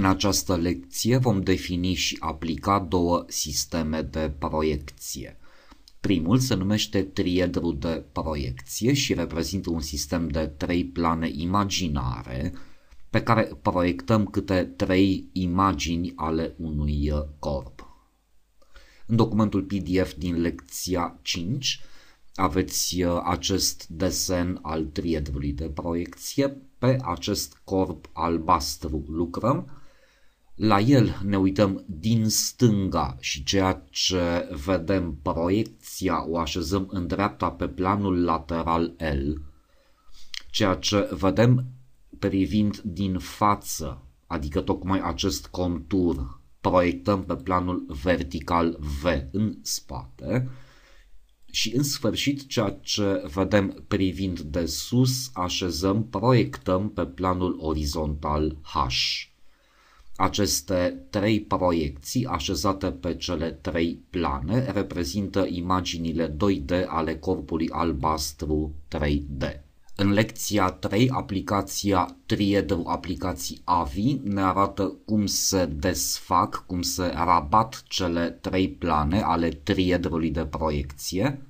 În această lecție vom defini și aplica două sisteme de proiecție. Primul se numește triedru de proiecție și reprezintă un sistem de trei plane imaginare pe care proiectăm câte trei imagini ale unui uh, corp. În documentul PDF din lecția 5 aveți uh, acest desen al triedrului de proiecție. Pe acest corp albastru lucrăm la el ne uităm din stânga și ceea ce vedem proiecția o așezăm în dreapta pe planul lateral L, ceea ce vedem privind din față, adică tocmai acest contur, proiectăm pe planul vertical V în spate și în sfârșit ceea ce vedem privind de sus așezăm, proiectăm pe planul orizontal H. Aceste trei proiecții, așezate pe cele trei plane, reprezintă imaginile 2D ale corpului albastru 3D. În lecția 3, aplicația Triedru, aplicații AVI, ne arată cum se desfac, cum se rabat cele trei plane ale triedrului de proiecție,